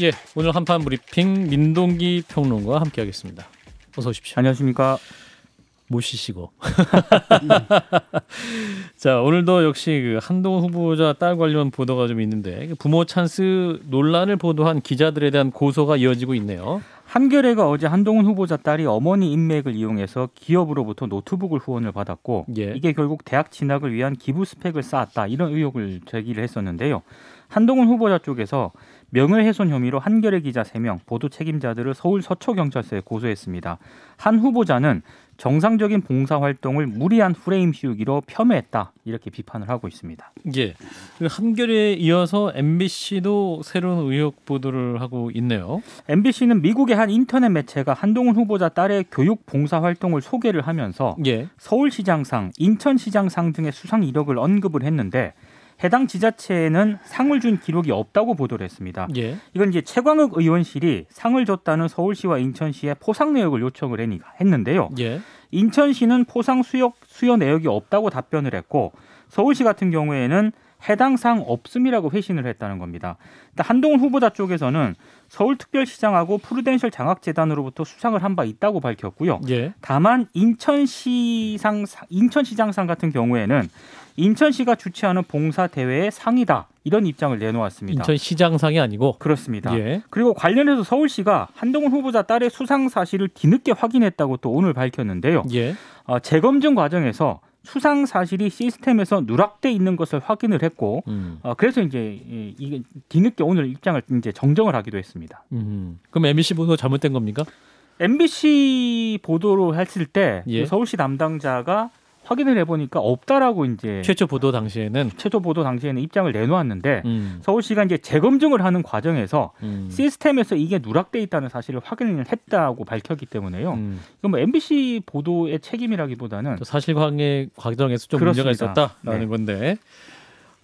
예, 오늘 한판 브리핑 민동기 평론가와 함께하겠습니다. 어서 오십시오. 안녕하십니까. 모시시고. 자, 오늘도 역시 그 한동훈 후보자 딸 관련 보도가 좀 있는데 그 부모 찬스 논란을 보도한 기자들에 대한 고소가 이어지고 있네요. 한겨레가 어제 한동훈 후보자 딸이 어머니 인맥을 이용해서 기업으로부터 노트북을 후원을 받았고 예. 이게 결국 대학 진학을 위한 기부 스펙을 쌓았다 이런 의혹을 제기를 했었는데요. 한동훈 후보자 쪽에서 명예훼손 혐의로 한겨레 기자 3명, 보도 책임자들을 서울 서초경찰서에 고소했습니다. 한 후보자는 정상적인 봉사활동을 무리한 프레임 씌우기로 폄훼했다 이렇게 비판을 하고 있습니다. 예, 그 한겨레에 이어서 MBC도 새로운 의혹 보도를 하고 있네요. MBC는 미국의 한 인터넷 매체가 한동훈 후보자 딸의 교육 봉사활동을 소개를 하면서 예. 서울시장상, 인천시장상 등의 수상 이력을 언급을 했는데 해당 지자체에는 상을 준 기록이 없다고 보도를 했습니다. 예. 이건 이제 최광욱 의원실이 상을 줬다는 서울시와 인천시에 포상 내역을 요청을 했는데요. 예. 인천시는 포상 수역, 수여 내역이 없다고 답변을 했고 서울시 같은 경우에는 해당 상 없음이라고 회신을 했다는 겁니다. 한동훈 후보자 쪽에서는 서울특별시장하고 프루덴셜 장학재단으로부터 수상을 한 바 있다고 밝혔고요. 예. 다만 인천시상 인천시장상 같은 경우에는 인천시가 주최하는 봉사 대회의 상이다 이런 입장을 내놓았습니다. 인천시장상이 아니고 그렇습니다. 예. 그리고 관련해서 서울시가 한동훈 후보자 딸의 수상 사실을 뒤늦게 확인했다고 또 오늘 밝혔는데요. 예. 어, 재검증 과정에서 수상 사실이 시스템에서 누락돼 있는 것을 확인을 했고 음. 어, 그래서 이제 이게 뒤늦게 오늘 입장을 이제 정정을 하기도 했습니다. 음. 그럼 MBC 보도 잘못된 겁니까? MBC 보도로 했을 때 예. 서울시 담당자가 확인을 해보니까 없다라고 이제 최초 보도 당시에는 최초 보도 당시에는 입장을 내놓았는데 음. 서울시가 이제 재검증을 하는 과정에서 음. 시스템에서 이게 누락돼 있다는 사실을 확인을 했다고 밝혔기 때문에요. 음. 이건 뭐 MBC 보도의 책임이라기보다는 사실관계 과정에서 좀 그렇습니다. 문제가 있었다라는 네. 건데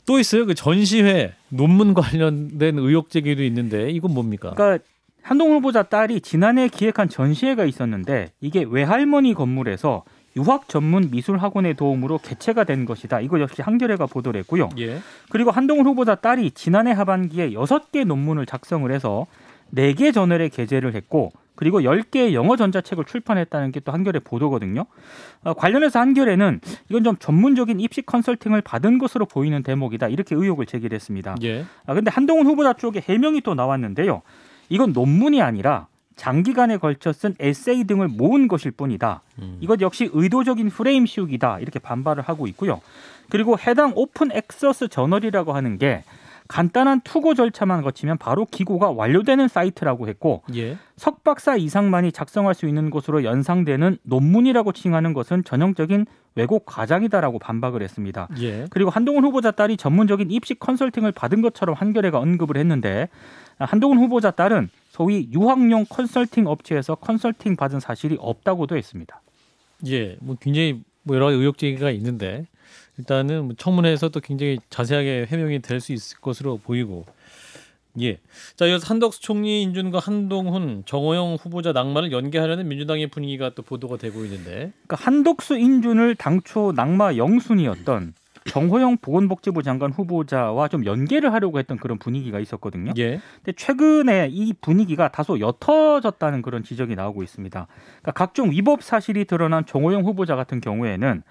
또 있어요 그 전시회 논문 관련된 의혹 제기도 있는데 이건 뭡니까? 그러니까 한동훈 후보자 딸이 지난해 기획한 전시회가 있었는데 이게 외할머니 건물에서 유학 전문 미술 학원의 도움으로 개최가 된 것이다. 이거 역시 한겨레가 보도를 했고요. 예. 그리고 한동훈 후보자 딸이 지난해 하반기에 여섯 개 논문을 작성을 해서 네개 저널에 게재를 했고 그리고 열개의 영어 전자책을 출판했다는 게 또 한겨레 보도거든요. 어, 관련해서 한겨레는 이건 좀 전문적인 입시 컨설팅을 받은 것으로 보이는 대목이다. 이렇게 의혹을 제기 했습니다. 예. 아, 근데 한동훈 후보자 쪽에 해명이 또 나왔는데요. 이건 논문이 아니라 장기간에 걸쳐 쓴 에세이 등을 모은 것일 뿐이다. 음. 이것 역시 의도적인 프레임 씌우기다. 이렇게 반발을 하고 있고요. 그리고 해당 오픈 액서스 저널이라고 하는 게 간단한 투고 절차만 거치면 바로 기고가 완료되는 사이트라고 했고 예. 석 박사 이상만이 작성할 수 있는 것으로 연상되는 논문이라고 칭하는 것은 전형적인 왜곡 과장이다라고 반박을 했습니다. 예. 그리고 한동훈 후보자 딸이 전문적인 입시 컨설팅을 받은 것처럼 한겨레가 언급을 했는데 한동훈 후보자 딸은 소위 유학용 컨설팅 업체에서 컨설팅 받은 사실이 없다고도 했습니다. 예, 뭐 굉장히 뭐 여러 가지 의혹 제기가 있는데 일단은 뭐 청문회에서 또 굉장히 자세하게 해명이 될 수 있을 것으로 보이고 예. 자, 이어서 한덕수 총리 인준과 한동훈, 정호영 후보자 낙마를 연계하려는 민주당의 분위기가 또 보도가 되고 있는데. 그러니까 한덕수 인준을 당초 낙마 영순이었던 정호영 보건복지부 장관 후보자와 좀 연계를 하려고 했던 그런 분위기가 있었거든요. 예. 근데 최근에 이 분위기가 다소 옅어졌다는 그런 지적이 나오고 있습니다. 그러니까 각종 위법 사실이 드러난 정호영 후보자 같은 경우에는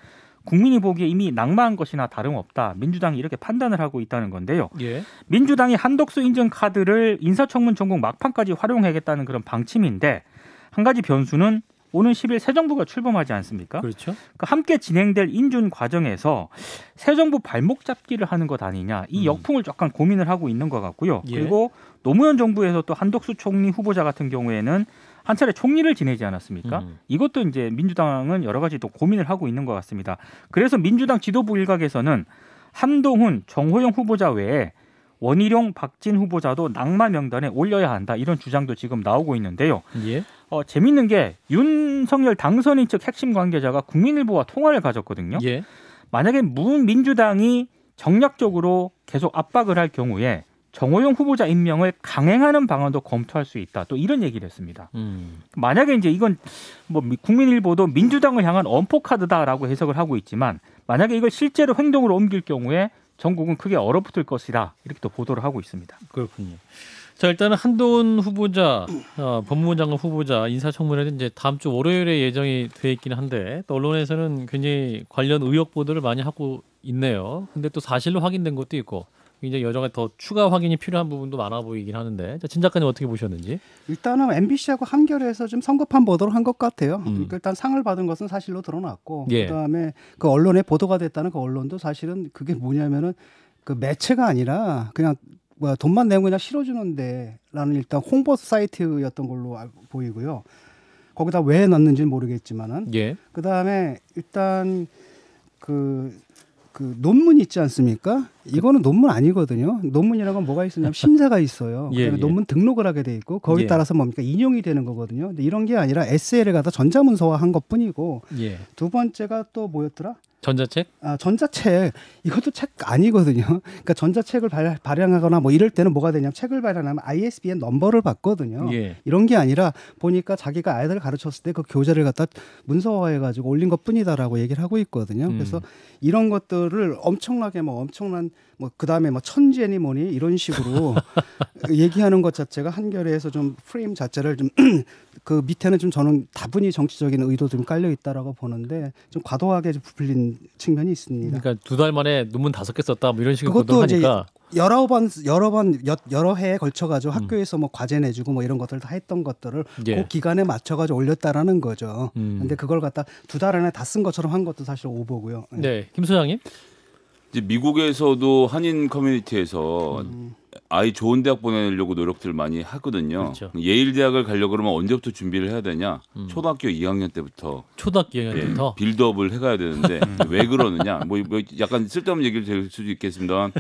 국민이 보기에 이미 낙마한 것이나 다름없다. 민주당이 이렇게 판단을 하고 있다는 건데요. 예. 민주당이 한독수 인증 카드를 인사청문 전국 막판까지 활용하겠다는 그런 방침인데 한 가지 변수는 오는 10일 새 정부가 출범하지 않습니까? 그렇죠. 그러니까 함께 진행될 인준 과정에서 새 정부 발목 잡기를 하는 것 아니냐 이 음. 역풍을 약간 고민을 하고 있는 것 같고요. 예. 그리고 노무현 정부에서 또 한덕수 총리 후보자 같은 경우에는 한 차례 총리를 지내지 않았습니까? 음. 이것도 이제 민주당은 여러 가지 또 고민을 하고 있는 것 같습니다. 그래서 민주당 지도부 일각에서는 한동훈, 정호영 후보자 외에 원희룡, 박진 후보자도 낙마 명단에 올려야 한다 이런 주장도 지금 나오고 있는데요. 예. 어, 재밌는 게 윤석열 당선인 측 핵심 관계자가 국민일보와 통화를 가졌거든요. 예. 만약에 문민주당이 정략적으로 계속 압박을 할 경우에 정호영 후보자 임명을 강행하는 방안도 검토할 수 있다. 또 이런 얘기를 했습니다. 음. 만약에 이제 이건 뭐 국민일보도 민주당을 향한 엄포 카드다라고 해석을 하고 있지만 만약에 이걸 실제로 행동으로 옮길 경우에 전국은 크게 얼어붙을 것이다. 이렇게 또 보도를 하고 있습니다. 그렇군요. 자 일단은 한동훈 후보자 어, 법무부 장관 후보자 인사청문회는 이제 다음 주 월요일에 예정이 돼 있긴 한데 또 언론에서는 굉장히 관련 의혹 보도를 많이 하고 있네요. 근데 또 사실로 확인된 것도 있고 굉장히 여정에 더 추가 확인이 필요한 부분도 많아 보이긴 하는데 자, 진 작가님 어떻게 보셨는지? 일단은 MBC하고 한겨레에서 좀 성급한 보도를 한 것 같아요. 음. 그러니까 일단 상을 받은 것은 사실로 드러났고 예. 그다음에 그 언론에 보도가 됐다는 그 언론도 사실은 그게 뭐냐면은 그 매체가 아니라 그냥 뭐 돈만 내면 그냥 실어주는데라는 일단 홍보 사이트였던 걸로 보이고요. 거기다 왜 넣는지는 모르겠지만은 예. 그 다음에 일단 그, 그 논문 있지 않습니까? 이거는 논문 아니거든요. 논문이라는 건 뭐가 있었냐면 심사가 있어요. 예, 그러니까 예. 논문 등록을 하게 돼 있고 거기에 예. 따라서 뭡니까 인용이 되는 거거든요. 근데 이런 게 아니라 에세이를 갖다 전자문서화 한 것뿐이고 예. 두 번째가 또 뭐였더라? 전자책? 아, 전자책. 이것도 책 아니거든요. 그러니까 전자책을 발, 발행하거나 뭐 이럴 때는 뭐가 되냐면 책을 발행하면 ISBN 넘버를 받거든요. 예. 이런 게 아니라 보니까 자기가 아이들 을 가르쳤을 때 그 교재를 갖다 문서화해 가지고 올린 것뿐이다라고 얘기를 하고 있거든요. 음. 그래서 이런 것들을 엄청나게 뭐 엄청난 뭐 그다음에 뭐 천재니 뭐니 이런 식으로 얘기하는 것 자체가 한결에서 좀 프레임 자체를 좀 그 밑에는 좀 저는 다분히 정치적인 의도 좀 깔려 있다라고 보는데 좀 과도하게 좀 부풀린 측면이 있습니다. 그러니까 두 달 만에 논문 다섯 개 썼다 뭐 이런 식으로 그것도 하니까 여러 번 여러 번 여러 해에 걸쳐 가지고 음. 학교에서 뭐 과제 내주고 뭐 이런 것들 다 했던 것들을 예. 그 기간에 맞춰 가지고 올렸다라는 거죠. 음. 근데 그걸 갖다 두 달 안에 다 쓴 것처럼 한 것도 사실 오보고요. 예. 네, 김 소장님. 이제 미국에서도 한인 커뮤니티에서 음. 아이 좋은 대학 보내려고 노력들 많이 하거든요. 그렇죠. 예일 대학을 가려고 그러면 언제부터 준비를 해야 되냐? 음. 초등학교 2학년 때부터 초등학교 2학년 때부터 네, 빌드업을 해가야 되는데 음. 왜 그러느냐? 뭐, 뭐 약간 쓸데없는 얘기를 될 수도 있겠습니다만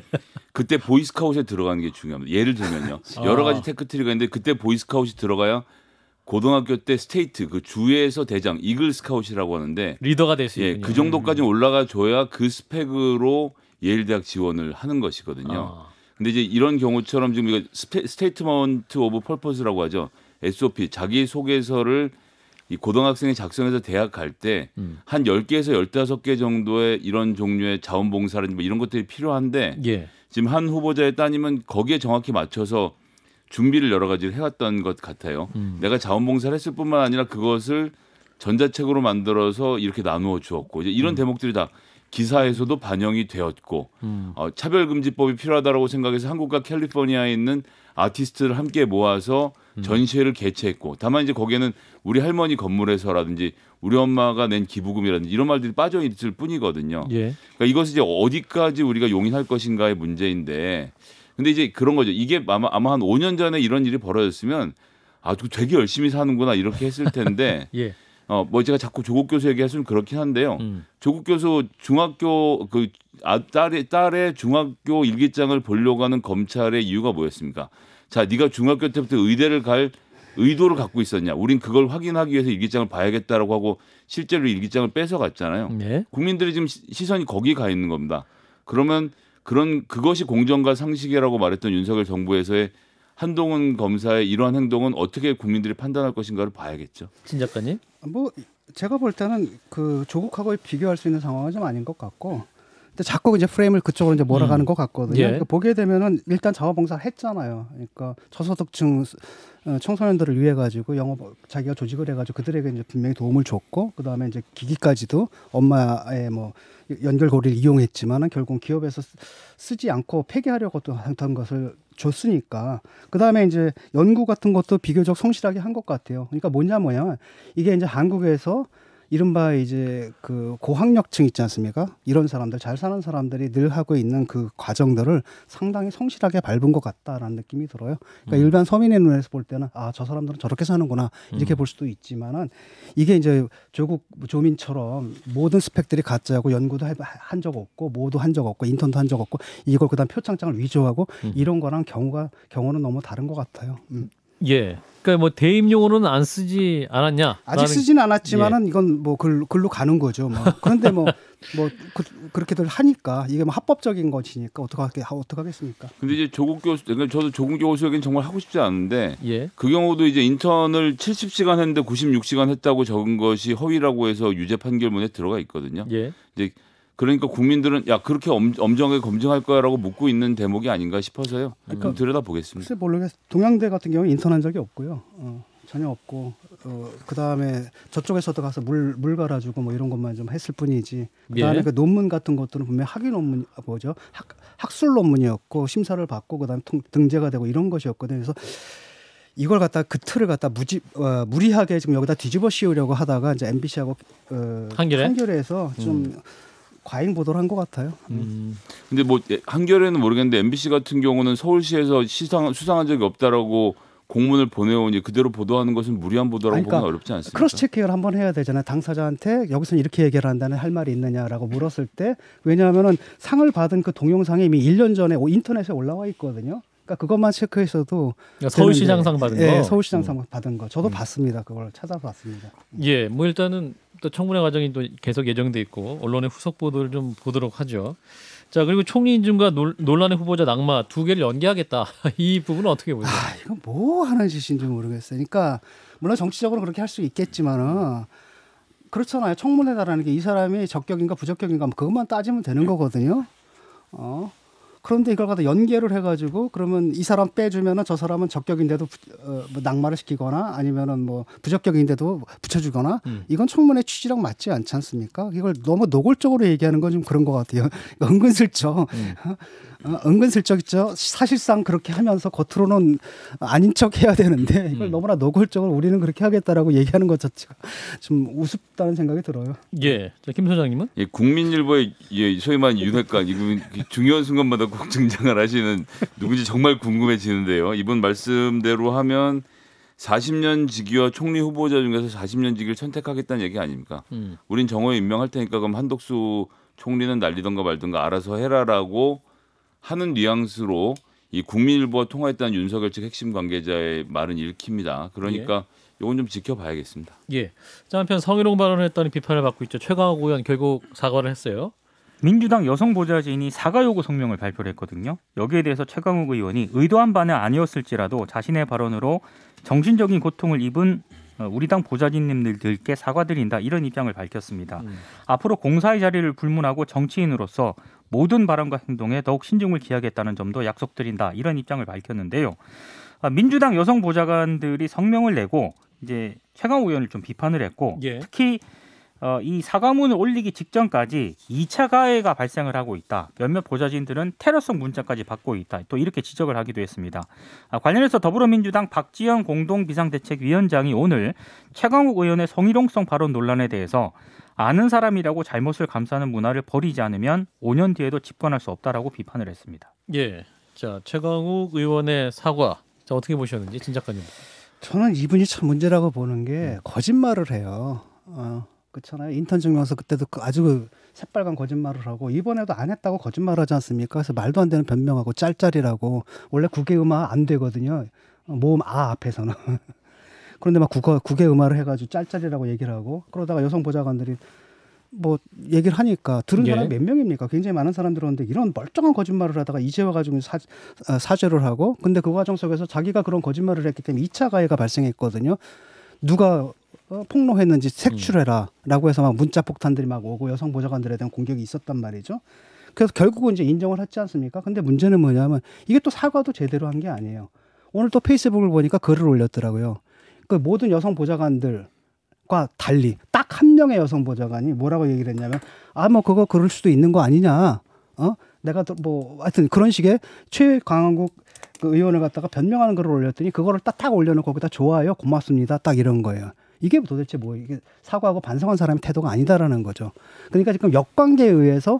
그때 보이스카웃에 들어가는 게 중요합니다. 예를 들면요, 아. 여러 가지 테크트리가 있는데 그때 보이스카웃이 들어가야 고등학교 때 스테이트 그 주에서 대장 이글 스카웃이라고 하는데 리더가 될 수있군 예, 그 정도까지 음. 올라가 줘야 그 스펙으로 예일 대학 지원을 하는 것이거든요. 아. 근데 이제 이런 경우처럼 지금 이거 스테, 스테이트먼트 오브 펄퍼스라고 하죠. SOP 자기 소개서를 이 고등학생이 작성해서 대학 갈 때한 음. 10개에서 15개 정도의 이런 종류의 자원봉사라든지 뭐 이런 것들이 필요한데 예. 지금 한 후보자의 따님은 거기에 정확히 맞춰서 준비를 여러 가지를 해왔던 것 같아요. 음. 내가 자원봉사를 했을 뿐만 아니라 그것을 전자책으로 만들어서 이렇게 나누어 주었고 이제 이런 음. 대목들이 다 기사에서도 반영이 되었고 음. 어, 차별금지법이 필요하다라고 생각해서 한국과 캘리포니아에 있는 아티스트를 함께 모아서 음. 전시회를 개최했고 다만 이제 거기에는 우리 할머니 건물에서라든지 우리 엄마가 낸 기부금이라든지 이런 말들이 빠져 있을 뿐이거든요. 예. 그러니까 이것이 이제 어디까지 우리가 용인할 것인가의 문제인데 근데 이제 그런 거죠. 이게 아마 아마 한 5년 전에 이런 일이 벌어졌으면 아주 되게 열심히 사는구나 이렇게 했을 텐데. 예. 어, 뭐 제가 자꾸 조국 교수 얘기해서면 그렇긴 한데요. 음. 조국 교수 중학교 그 아, 딸의 딸의 중학교 일기장을 보려고 하는 검찰의 이유가 뭐였습니까? 자, 네가 중학교 때부터 의대를 갈 의도를 갖고 있었냐? 우린 그걸 확인하기 위해서 일기장을 봐야겠다라고 하고 실제로 일기장을 뺏어 갔잖아요. 네. 예. 국민들이 지금 시선이 거기 가 있는 겁니다. 그러면 그런 그것이 공정과 상식이라고 말했던 윤석열 정부에서의 한동훈 검사의 이러한 행동은 어떻게 국민들이 판단할 것인가를 봐야겠죠. 진 작가님. 뭐 제가 볼 때는 그 조국하고 비교할 수 있는 상황은 좀 아닌 것 같고 근데 자꾸 이제 프레임을 그쪽으로 이제 몰아가는 음. 것 같거든요. 예. 그러니까 보게 되면은 일단 자원봉사 했잖아요. 그러니까 저소득층 어, 청소년들을 위해 가지고 영업 자기가 조직을 해가지고 그들에게 이제 분명히 도움을 줬고 그 다음에 이제 기기까지도 엄마의 뭐 연결고리를 이용했지만은 결국 기업에서 쓰지 않고 폐기하려고 또 했던 것을 줬으니까 그 다음에 이제 연구 같은 것도 비교적 성실하게 한 것 같아요. 그러니까 뭐냐 뭐냐 이게 이제 한국에서 이른바 이제 그 고학력층 있지 않습니까? 이런 사람들 잘 사는 사람들이 늘 하고 있는 그 과정들을 상당히 성실하게 밟은 것 같다라는 느낌이 들어요. 그러니까 음. 일반 서민의 눈에서 볼 때는 아 저 사람들은 저렇게 사는구나 이렇게 음. 볼 수도 있지만은 이게 이제 조국 조민처럼 모든 스펙들이 가짜고 연구도 한 적 없고 모두 한 적 없고 인턴도 한 적 없고 이걸 그다음 표창장을 위조하고 음. 이런 거랑 경우가 경우는 너무 다른 것 같아요. 음. 예. 그러니까 뭐 대입 용어로는 안 쓰지 않았냐? 아직 쓰진 않았지만은 예. 이건 뭐 글, 글로 가는 거죠. 뭐. 그런데 뭐, 뭐 그, 렇게들 하니까 이게 뭐 합법적인 것이니까 어떻게 어떻게 하겠습니까? 근데 이제 조국 교수, 그러니까 저도 조국 교수 얘기는 정말 하고 싶지 않은데 예. 그 경우도 이제 인턴을 70시간 했는데 96시간 했다고 적은 것이 허위라고 해서 유죄 판결문에 들어가 있거든요. 예. 이제 그러니까 국민들은 야 그렇게 엄, 엄정하게 검증할 거야라고 묻고 있는 대목이 아닌가 싶어서요. 그러니까, 들여다 보겠습니다. 글쎄 모르겠. 동양대 같은 경우 인턴한 적이 없고요. 어, 전혀 없고 어, 그 다음에 저쪽에서도 가서 물물 물 갈아주고 뭐 이런 것만 좀 했을 뿐이지. 그다음에 예. 그 논문 같은 것들은 분명 학위 논문 아, 뭐죠 학, 학술 논문이었고 심사를 받고 그다음 통, 등재가 되고 이런 것이었거든요. 그래서 이걸 갖다 그 틀을 갖다 무지 어, 무리하게 지금 여기다 뒤집어 씌우려고 하다가 이제 MBC하고 어, 한겨레? 에서좀 음. 과잉 보도를 한 것 같아요. 음. 근데 뭐 예, 한겨레는 모르겠는데 MBC 같은 경우는 서울시에서 시상 수상한 적이 없다라고 공문을 보내오니 그대로 보도하는 것은 무리한 보도라고 그러니까 보면 어렵지 않습니까? 크로스 체킹을 한번 해야 되잖아요. 당사자한테 여기서 이렇게 얘기를 한다는 할 말이 있느냐라고 물었을 때왜냐하면 상을 받은 그 동영상이 이미 1년 전에 인터넷에 올라와 있거든요. 그러니까 그것만 체크했어도 그러니까 서울시장상 받은 예, 거, 서울시장상 음. 받은 거 저도 음. 봤습니다. 그걸 찾아봤습니다. 음. 예, 뭐 일단은 또 청문회 과정이 또 계속 예정돼 있고 언론의 후속 보도를 좀 보도록 하죠. 자 그리고 총리 인준과 논, 논란의 후보자 낙마 두 개를 연기하겠다 이 부분은 어떻게 보세요? 아 이건 뭐 하는 짓인지 모르겠어요. 그러니까 물론 정치적으로 그렇게 할 수 있겠지만은 그렇잖아요. 청문회다라는 게 이 사람이 적격인가 부적격인가 뭐 그것만 따지면 되는 거거든요. 어 그런데 이걸 갖다 연계를 해가지고 그러면 이 사람 빼주면은 저 사람은 적격인데도 부, 어, 뭐 낙마를 시키거나 아니면은 뭐 부적격인데도 붙여주거나 음. 이건 청문회 취지랑 맞지 않지 않습니까? 이걸 너무 노골적으로 얘기하는 건 좀 그런 것 같아요. 은근슬쩍. 음. 어, 은근슬쩍있죠 사실상 그렇게 하면서 겉으로는 아닌 척 해야 되는데 음. 이걸 너무나 노골적으로 우리는 그렇게 하겠다라고 얘기하는 것 자체가 좀 우습다는 생각이 들어요. 예, 자, 김 소장님은? 예, 국민일보의 예, 소위 말하 윤핵관 이분 중요한 순간마다 꼭 등장을 하시는 누군지 정말 궁금해지는데요. 이분 말씀대로 하면. 40년 직위와 총리 후보자 중에서 40년 직위를 선택하겠다는 얘기 아닙니까? 음. 우린 정호에 임명할 테니까 그럼 한덕수 총리는 날리던가 말던가 알아서 해라라고 하는 뉘앙스로 이 국민일보와 통화했다는 윤석열 측 핵심 관계자의 말은 읽힙니다. 그러니까 예. 이건 좀 지켜봐야겠습니다. 예. 한편 성희롱 발언을 했다는 비판을 받고 있죠. 최강욱 의원 결국 사과를 했어요. 민주당 여성 보좌진이 사과 요구 성명을 발표를 했거든요. 여기에 대해서 최강욱 의원이 의도한 바는 아니었을지라도 자신의 발언으로 정신적인 고통을 입은 어, 우리 당 보좌진님들께 사과드린다 이런 입장을 밝혔습니다. 음. 앞으로 공사의 자리를 불문하고 정치인으로서 모든 발언과 행동에 더욱 신중을 기하겠다는 점도 약속드린다 이런 입장을 밝혔는데요. 아, 민주당 여성 보좌관들이 성명을 내고 이제 최강욱 의원을 좀 비판을 했고 예. 특히 어, 이 사과문을 올리기 직전까지 2차 가해가 발생을 하고 있다. 몇몇 보좌진들은 테러성 문자까지 받고 있다. 또 이렇게 지적을 하기도 했습니다. 아, 관련해서 더불어민주당 박지현 공동비상대책위원장이 오늘 최강욱 의원의 성희롱성 발언 논란에 대해서 아는 사람이라고 잘못을 감싸는 문화를 버리지 않으면 5년 뒤에도 집권할 수 없다라고 비판을 했습니다. 예. 자, 최강욱 의원의 사과. 자, 어떻게 보셨는지 진 작가님. 저는 이분이 참 문제라고 보는 게 네. 거짓말을 해요. 어, 그렇잖아요. 인턴 증명서 그때도 그 아주 그 새빨간 거짓말을 하고 이번에도 안 했다고 거짓말하지 않습니까? 그래서 말도 안 되는 변명하고 짤짤이라고 원래 국외음악 안 되거든요. 어, 모음 아 앞에서는 그런데 막 국어 국외 음화를 해가지고 짤짤이라고 얘기를 하고 그러다가 여성 보좌관들이 뭐 얘기를 하니까 들은 예. 사람 몇 명입니까? 굉장히 많은 사람들었는데 이런 멀쩡한 거짓말을 하다가 이제 와가지고 사, 어, 사죄를 하고 근데 그 과정 속에서 자기가 그런 거짓말을 했기 때문에 2차 가해가 발생했거든요. 누가 어, 폭로했는지 색출해라라고 해서 막 문자 폭탄들이 막 오고 여성 보좌관들에 대한 공격이 있었단 말이죠. 그래서 결국은 이제 인정을 했지 않습니까? 근데 문제는 뭐냐면 이게 또 사과도 제대로 한 게 아니에요. 오늘 또 페이스북을 보니까 글을 올렸더라고요. 그 모든 여성 보좌관들 과 달리 딱 한 명의 여성 보좌관이 뭐라고 얘기를 했냐면 아 뭐 그거 그럴 수도 있는 거 아니냐 어 내가 뭐 하여튼 그런 식의 최강한국 그 의원을 갖다가 변명하는 글을 올렸더니 그거를 딱딱 올려놓고 거기다 좋아요 고맙습니다 딱 이런 거예요 이게 도대체 뭐 이게 사과하고 반성한 사람의 태도가 아니다라는 거죠 그러니까 지금 역관계에 의해서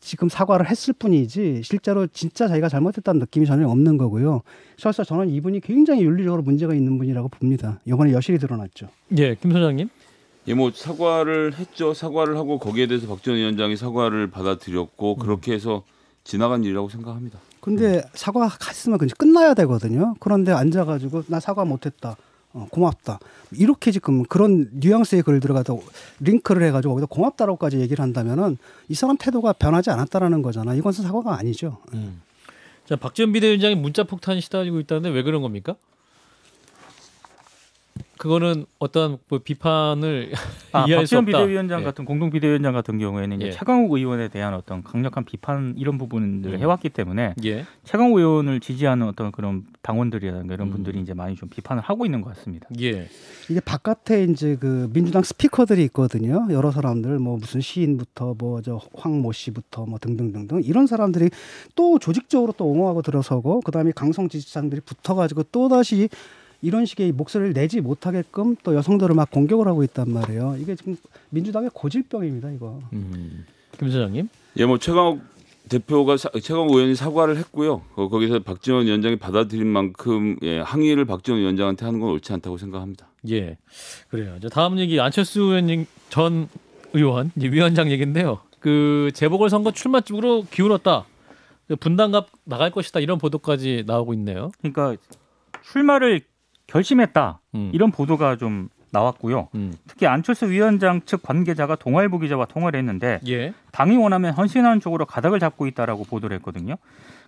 지금 사과를 했을 뿐이지 실제로 진짜 자기가 잘못했다는 느낌이 전혀 없는 거고요. 설사 저는 이분이 굉장히 윤리적으로 문제가 있는 분이라고 봅니다. 이번에 여실히 드러났죠. 예, 김 소장님. 예, 뭐 사과를 했죠. 사과를 하고 거기에 대해서 박지원 위원장이 사과를 받아들였고 음. 그렇게 해서 지나간 일이라고 생각합니다. 근데 사과했으면 끝나야 되거든요. 그런데 앉아가지고 나 사과 못했다. 어, 고맙다. 이렇게 지금 그런 뉘앙스의 글을 들어가다 링크를 해가지고 거기다 고맙다라고까지 얘기를 한다면은 이 사람 태도가 변하지 않았다라는 거잖아. 이건 사과가 아니죠. 예. 음. 자 박지원 비대위원장이 문자 폭탄 시달리고 있다는데 왜 그런 겁니까? 그거는 어떤 뭐 비판을 아, 이해할 수 없다. 비대위원장 예. 같은 공동 비대위원장 같은 경우에는 예. 최강욱 의원에 대한 어떤 강력한 비판 이런 부분들을 음. 해왔기 때문에 예. 최강욱 의원을 지지하는 어떤 그런 당원들이라든가 이런 음. 분들이 이제 많이 좀 비판을 하고 있는 것 같습니다. 예. 이제 바깥에 이제 그 민주당 스피커들이 있거든요. 여러 사람들 뭐 무슨 시인부터 뭐 저 황모 씨부터 뭐 등등등등 이런 사람들이 또 조직적으로 또 옹호하고 들어서고 그다음에 강성 지지자들이 붙어가지고 또 다시 이런 식의 목소리를 내지 못하게끔 또 여성들을 막 공격을 하고 있단 말이에요. 이게 지금 민주당의 고질병입니다, 이거. 음. 김 소장님? 예, 뭐 최강욱 대표가 사, 최강욱 의원이 사과를 했고요. 어, 거기서 박지원 위원장이 받아들인 만큼 예, 항의를 박지원 위원장한테 하는 건 옳지 않다고 생각합니다. 예, 그래요. 이제 다음 얘기 안철수 의원 전 의원 이제 위원장 얘긴데요. 그 재보궐 선거 출마 쪽으로 기울었다. 분당갑 나갈 것이다 이런 보도까지 나오고 있네요. 그러니까 출마를 결심했다 음. 이런 보도가 좀 나왔고요. 음. 특히 안철수 위원장 측 관계자가 동아일보 기자와 통화를 했는데 예. 당이 원하면 헌신하는 쪽으로 가닥을 잡고 있다라고 보도를 했거든요.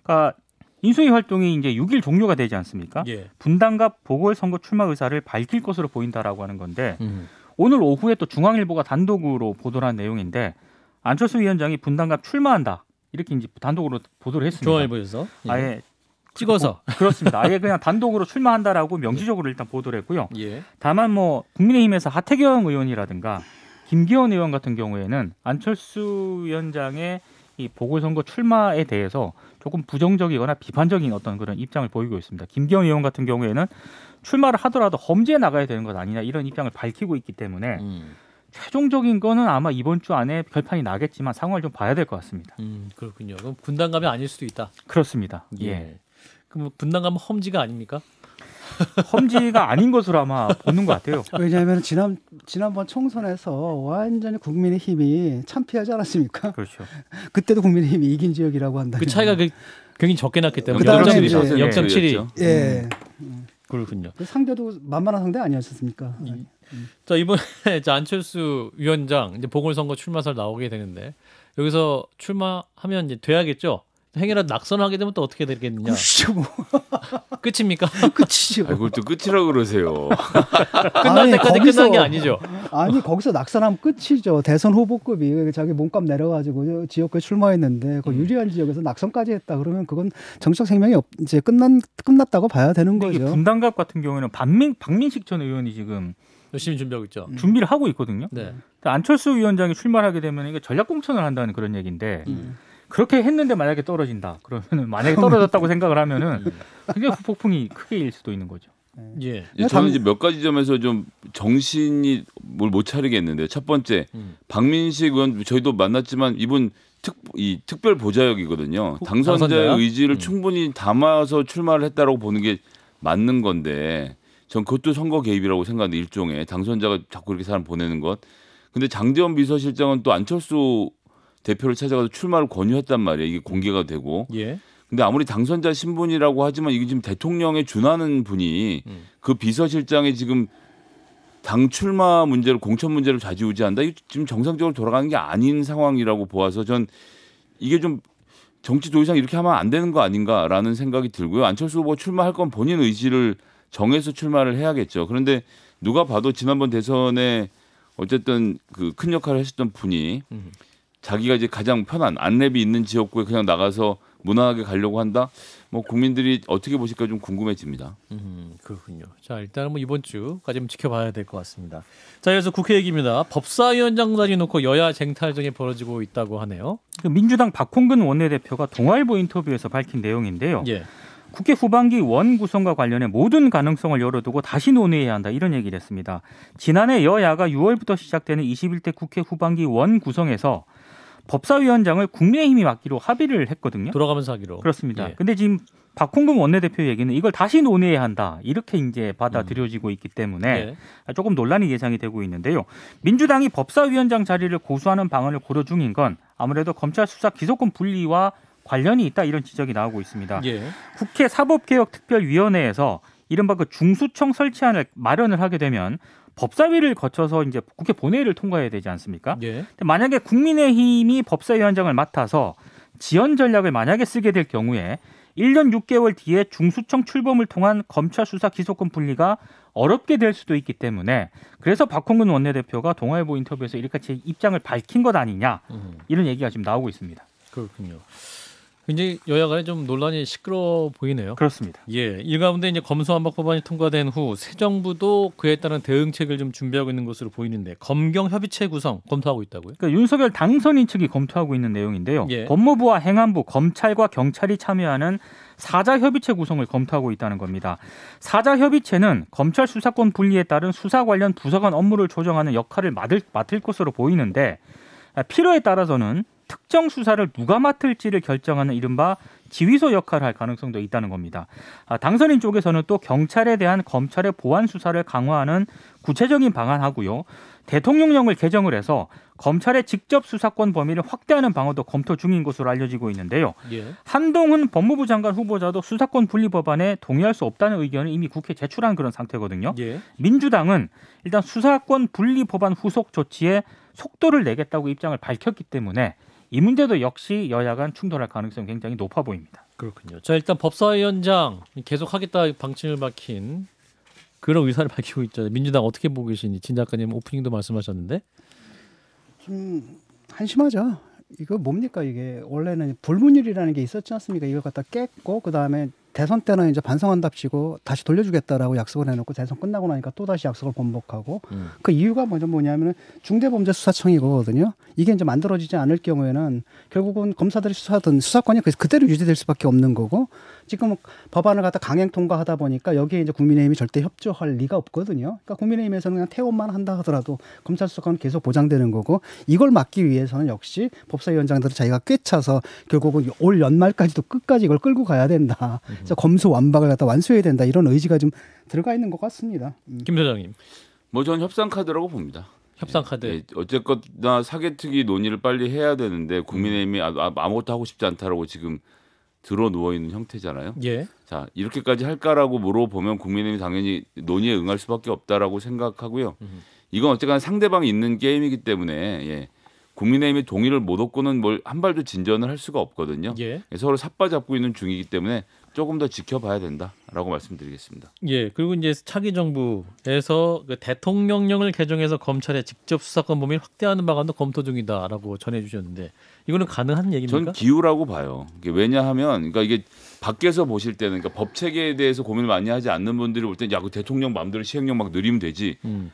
그러니까 인수위 활동이 이제 6일 종료가 되지 않습니까? 예. 분당과 보궐선거 출마 의사를 밝힐 것으로 보인다라고 하는 건데 음. 오늘 오후에 또 중앙일보가 단독으로 보도를 한 내용인데 안철수 위원장이 분당과 출마한다 이렇게 이제 단독으로 보도를 했습니다. 중앙일보에서 예. 아예 찍어서 뭐, 그렇습니다. 아예 그냥 단독으로 출마한다라고 명시적으로 일단 보도를 했고요. 예. 다만 뭐 국민의힘에서 하태경 의원이라든가 김기현 의원 같은 경우에는 안철수 위원장의 이 보궐선거 출마에 대해서 조금 부정적이거나 비판적인 어떤 그런 입장을 보이고 있습니다. 김기현 의원 같은 경우에는 출마를 하더라도 험지에 나가야 되는 것 아니냐 이런 입장을 밝히고 있기 때문에 음. 최종적인 거는 아마 이번 주 안에 결판이 나겠지만 상황을 좀 봐야 될 것 같습니다. 음, 그렇군요. 그럼 군단 감이 아닐 수도 있다. 그렇습니다. 예. 예. 그럼 분당감면 험지가 아닙니까? 험지가 아닌 것으로 아마 보는 것 같아요. 왜냐하면 지난 지난번 총선에서 완전히 국민의힘이 참피하지 않았습니까? 그렇죠. 그때도 국민의힘이 이긴 지역이라고 한다. 그 차이가 그, 굉장히 적게 났기 때문에 역점 7위. 예. 음. 그렇군요. 그 상대도 만만한 상대 아니었습니까? 음. 자 이번에 자, 안철수 위원장 이제 보궐선거 출마설 나오게 되는데 여기서 출마하면 이제 돼야겠죠. 행위라 낙선하게 되면 또 어떻게 되겠느냐. 뭐. 끝이죠 뭐. 끝입니까? 끝이죠. 아, 그걸 또 끝이라고 그러세요. 끝날 아니, 때까지 거기서, 끝난 게 아니죠. 아니 거기서 낙선하면 끝이죠. 대선 후보급이 자기 몸값 내려가지고 지역구에 출마했는데 그 유리한 지역에서 낙선까지 했다 그러면 그건 정치적 생명이 없, 이제 끝난 끝났다고 봐야 되는 거죠. 분당갑 같은 경우에는 박민 박민식 전 의원이 지금 열심히 준비하고 있죠. 음. 준비를 하고 있거든요. 네. 안철수 위원장이 출마하게 되면 이게 전략 공천을 한다는 그런 얘기인데. 음. 그렇게 했는데 만약에 떨어진다. 그러면은 만약에 떨어졌다고 생각을 하면은 예. 그게 후폭풍이 크게 일 수도 있는 거죠. 예. 예. 네, 저는 이제 몇 가지 점에서 좀 정신이 뭘 못 차리겠는데 첫 번째 음. 박민식 의원 저희도 만났지만 이분 특이 특별 보좌역이거든요. 당선자의 당선자야? 의지를 음. 충분히 담아서 출마를 했다라고 보는 게 맞는 건데 전 그것도 선거 개입이라고 생각하는 일종의 당선자가 자꾸 이렇게 사람 보내는 것. 근데 장재원 비서실장은 또 안철수 대표를 찾아가서 출마를 권유했단 말이에요. 이게 공개가 되고. 예. 근데 아무리 당선자 신분이라고 하지만 이게 지금 대통령에 준하는 분이 음. 그 비서실장이 지금 당 출마 문제를 공천 문제를 좌지우지한다. 이 지금 정상적으로 돌아가는 게 아닌 상황이라고 보아서 전 이게 좀 정치 도 이상 이렇게 하면 안 되는 거 아닌가라는 생각이 들고요. 안철수 후보 출마할 건 본인 의지를 정해서 출마를 해야겠죠. 그런데 누가 봐도 지난번 대선에 어쨌든 그 큰 역할을 하셨던 분이 음. 자기가 이제 가장 편한 안랩이 있는 지역구에 그냥 나가서 무난하게 가려고 한다. 뭐 국민들이 어떻게 보실까 좀 궁금해집니다. 음, 그렇군요. 자 일단은 뭐 이번 주까지 지켜봐야 될 것 같습니다. 자 그래서 국회 얘기입니다. 법사위원장 자리 놓고 여야 쟁탈전이 벌어지고 있다고 하네요. 그 민주당 박홍근 원내대표가 동아일보 인터뷰에서 밝힌 내용인데요. 예. 국회 후반기 원 구성과 관련해 모든 가능성을 열어두고 다시 논의해야 한다 이런 얘기를 했습니다. 지난해 여야가 6월부터 시작되는 21대 국회 후반기 원 구성에서 법사위원장을 국민의힘이 맡기로 합의를 했거든요. 돌아가면서 하기로. 그렇습니다. 예. 근데 지금 박홍근 원내대표 얘기는 이걸 다시 논의해야 한다 이렇게 이제 받아들여지고 음. 있기 때문에 예. 조금 논란이 예상이 되고 있는데요. 민주당이 법사위원장 자리를 고수하는 방안을 고려 중인 건 아무래도 검찰 수사 기소권 분리와 관련이 있다 이런 지적이 나오고 있습니다. 예. 국회 사법개혁특별위원회에서 이른바 그 중수청 설치안을 마련을 하게 되면 법사위를 거쳐서 이제 국회 본회의를 통과해야 되지 않습니까? 예. 만약에 국민의힘이 법사위원장을 맡아서 지연 전략을 만약에 쓰게 될 경우에 1년 6개월 뒤에 중수청 출범을 통한 검찰 수사 기소권 분리가 어렵게 될 수도 있기 때문에 그래서 박홍근 원내대표가 동아일보 인터뷰에서 이렇게 입장을 밝힌 것 아니냐 음. 이런 얘기가 지금 나오고 있습니다. 그렇군요. 굉장히 여야간에 좀 논란이 시끄러워 보이네요. 그렇습니다. 예, 이 가운데 이제 검수안박 법안이 통과된 후 새 정부도 그에 따른 대응책을 좀 준비하고 있는 것으로 보이는데 검경 협의체 구성 검토하고 있다고요? 그러니까 윤석열 당선인 측이 검토하고 있는 내용인데요. 예. 법무부와 행안부, 검찰과 경찰이 참여하는 사자 협의체 구성을 검토하고 있다는 겁니다. 사자 협의체는 검찰 수사권 분리에 따른 수사 관련 부서간 업무를 조정하는 역할을 맡을, 맡을 것으로 보이는데 아, 필요에 따라서는 특정 수사를 누가 맡을지를 결정하는 이른바 지휘소 역할을 할 가능성도 있다는 겁니다. 아, 당선인 쪽에서는 또 경찰에 대한 검찰의 보안 수사를 강화하는 구체적인 방안하고요. 대통령령을 개정을 해서 검찰의 직접 수사권 범위를 확대하는 방안도 검토 중인 것으로 알려지고 있는데요. 예. 한동훈 법무부 장관 후보자도 수사권 분리 법안에 동의할 수 없다는 의견을 이미 국회에 제출한 그런 상태거든요. 예. 민주당은 일단 수사권 분리 법안 후속 조치에 속도를 내겠다고 입장을 밝혔기 때문에 이 문제도 역시 여야 간 충돌할 가능성이 굉장히 높아 보입니다. 그렇군요. 자 일단 법사위원장 계속하겠다 방침을 밝힌 그런 의사를 밝히고 있죠. 민주당 어떻게 보고 계신지 진 작가님 오프닝도 말씀하셨는데 좀 한심하죠. 이거 뭡니까 이게 원래는 불문율이라는 게 있었지 않습니까? 이걸 갖다 깼고 그 다음에 대선 때는 이제 반성한답시고 다시 돌려주겠다라고 약속을 해놓고 대선 끝나고 나니까 또 다시 약속을 번복하고 음. 그 이유가 먼저 뭐냐면은 중대범죄수사청이 거든요 이게 이제 만들어지지 않을 경우에는 결국은 검사들이 수사하던 수사권이 그- 그대로 유지될 수밖에 없는 거고 지금 법안을 갖다 강행 통과하다 보니까 여기에 이제 국민의힘이 절대 협조할 리가 없거든요. 그러니까 국민의힘에서는 그냥 태원만 한다 하더라도 검찰 수사권 계속 보장되는 거고 이걸 막기 위해서는 역시 법사위원장들을 자기가 꿰차서 결국은 올 연말까지도 끝까지 이걸 끌고 가야 된다. 그래서 검수 완박을 갖다 완수해야 된다. 이런 의지가 좀 들어가 있는 것 같습니다. 음. 김 소장님. 뭐 저는 협상 카드라고 봅니다. 협상 카드. 예, 예, 어쨌거나 사개특위 논의를 빨리 해야 되는데 국민의힘이 아, 아, 아무것도 하고 싶지 않다라고 지금 들어 누워 있는 형태잖아요. 예. 자 이렇게까지 할까라고 물어보면 국민의힘이 당연히 논의에 응할 수밖에 없다라고 생각하고요. 이건 어쨌거나 상대방이 있는 게임이기 때문에 예. 국민의힘이 동의를 못 얻고는 뭘 한 발도 진전을 할 수가 없거든요. 예. 서로 삿바잡고 있는 중이기 때문에 조금 더 지켜봐야 된다라고 말씀드리겠습니다. 예, 그리고 이제 차기 정부에서 그 대통령령을 개정해서 검찰의 직접 수사권 범위를 확대하는 방안도 검토 중이다라고 전해주셨는데 이거는 가능한 얘기입니까? 전 기우라고 봐요. 이게 왜냐하면 그러니까 이게 밖에서 보실 때는 그러니까 법 체계에 대해서 고민을 많이 하지 않는 분들이 볼 때는 야그 대통령 마음대로 시행령 막 느리면 되지라고 음.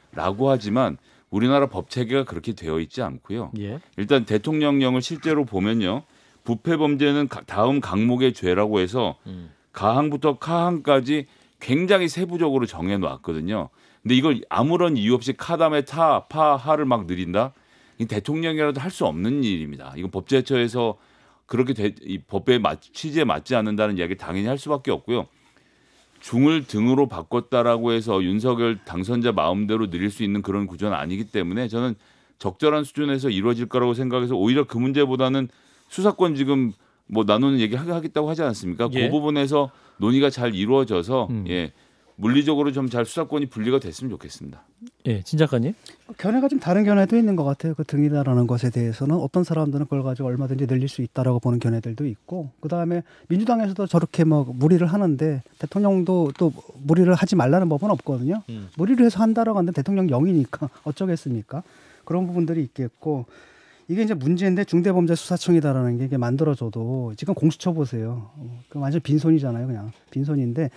하지만 우리나라 법 체계가 그렇게 되어 있지 않고요. 예. 일단 대통령령을 실제로 보면요. 부패 범죄는 다음 강목의 죄라고 해서 음. 가항부터 카항까지 굉장히 세부적으로 정해 놓았거든요. 근데 이걸 아무런 이유 없이 카담에 타, 파, 하를 막느린다이 대통령이라도 할 수 없는 일입니다. 이건 법제처에서 그렇게 대, 이 법에 맞, 취지에 맞지 않는다는 이야기 당연히 할 수밖에 없고요. 중을 등으로 바꿨다라고 해서 윤석열 당선자 마음대로 늘릴 수 있는 그런 구조는 아니기 때문에 저는 적절한 수준에서 이루어질 거라고 생각해서 오히려 그 문제보다는 수사권 지금 뭐 나누는 얘기 하겠다고 하지 않았습니까? 그 예. 그 부분에서 논의가 잘 이루어져서 음. 예. 물리적으로 좀 잘 수사권이 분리가 됐으면 좋겠습니다. 예, 진 작가님. 견해가 좀 다른 견해도 있는 것 같아요. 그 등이다라는 것에 대해서는 어떤 사람들은 그걸 가지고 얼마든지 늘릴 수 있다라고 보는 견해들도 있고, 그 다음에 민주당에서도 저렇게 막 뭐 무리를 하는데 대통령도 또 무리를 하지 말라는 법은 없거든요. 음. 무리를 해서 한다라고 하는데 대통령 영이니까 어쩌겠습니까? 그런 부분들이 있겠고. 이게 이제 문제인데 중대범죄수사청이다라는 게 이게 만들어져도 지금 공수처 보세요. 그 완전 빈손이잖아요, 그냥 빈손인데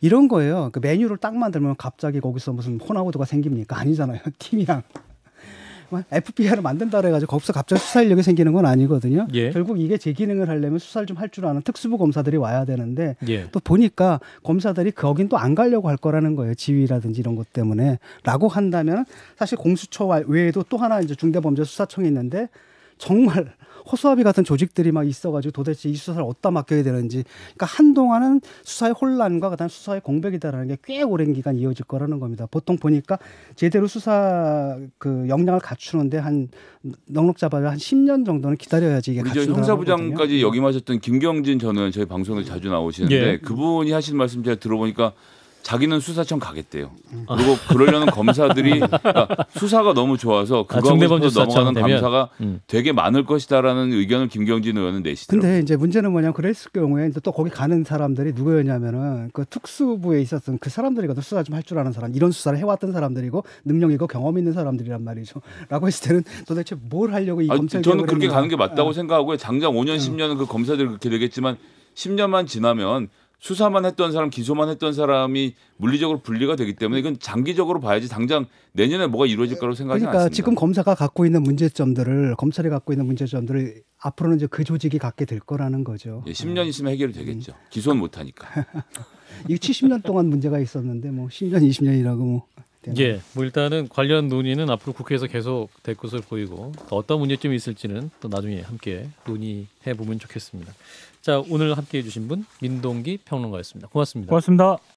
이런 거예요. 그 메뉴를 딱 만들면 갑자기 거기서 무슨 호나우드가 생깁니까? 아니잖아요. 팀이랑 FBI를 만든다 그래가지고 거기서 갑자기 수사 인력이 생기는 건 아니거든요. 예. 결국 이게 제 기능을 하려면 수사를 좀 할 줄 아는 특수부 검사들이 와야 되는데 예. 또 보니까 검사들이 그 거긴 또 안 가려고 할 거라는 거예요. 지위라든지 이런 것 때문에라고 한다면 사실 공수처 외에도 또 하나 이제 중대범죄수사청이 있는데 정말 호수아비 같은 조직들이 막 있어가지고 도대체 이 수사를 어디다 맡겨야 되는지 그러니까 한동안은 수사의 혼란과 그다음 수사의 공백이다라는 게 꽤 오랜 기간 이어질 거라는 겁니다. 보통 보니까 제대로 수사 그 역량을 갖추는데 한 넉넉 잡아야 한 10년 정도는 기다려야지 이게 이제 형사부장까지 역임하셨던 김경진 저는 저희 방송에 자주 나오시는데 예. 그분이 하신 말씀 제가 들어보니까 자기는 수사청 가겠대요. 그리고 그러려는 검사들이 그러니까 수사가 너무 좋아서 그거부터 아, 넘어가는 되면, 감사가 음. 되게 많을 것이다라는 의견을 김경진 의원은 내시더라고요. 근데 이제 문제는 뭐냐면 그랬을 경우에 이제 또 거기 가는 사람들이 누구였냐면은 그 특수부에 있었던 그 사람들이거든 수사 좀 할 줄 아는 사람, 이런 수사를 해왔던 사람들이고 능력이고 경험 있는 사람들이란 말이죠. 라고 했을 때는 도대체 뭘 하려고 이 검찰 저는 그렇게 가는 게 맞다고 어. 생각하고요. 장장 5년 어. 10년은 그 검사들이 그렇게 되겠지만 10년만 지나면 수사만 했던 사람, 기소만 했던 사람이 물리적으로 분리가 되기 때문에 이건 장기적으로 봐야지 당장 내년에 뭐가 이루어질 거라고 생각이 그러니까 않습니다. 지금 검사가 갖고 있는 문제점들을 검찰이 갖고 있는 문제점들을 앞으로는 이제 그 조직이 갖게 될 거라는 거죠. 예, 10년 있으면 해결이 되겠죠. 음. 기소는 못 하니까. 이 70년 동안 문제가 있었는데 뭐 10년, 20년이라고 뭐 예, 뭐 일단은 관련 논의는 앞으로 국회에서 계속 될 것으로 보이고 또 어떤 문제점이 있을지는 또 나중에 함께 논의해 보면 좋겠습니다. 자 오늘 함께해 주신 분 민동기 평론가였습니다. 고맙습니다. 고맙습니다.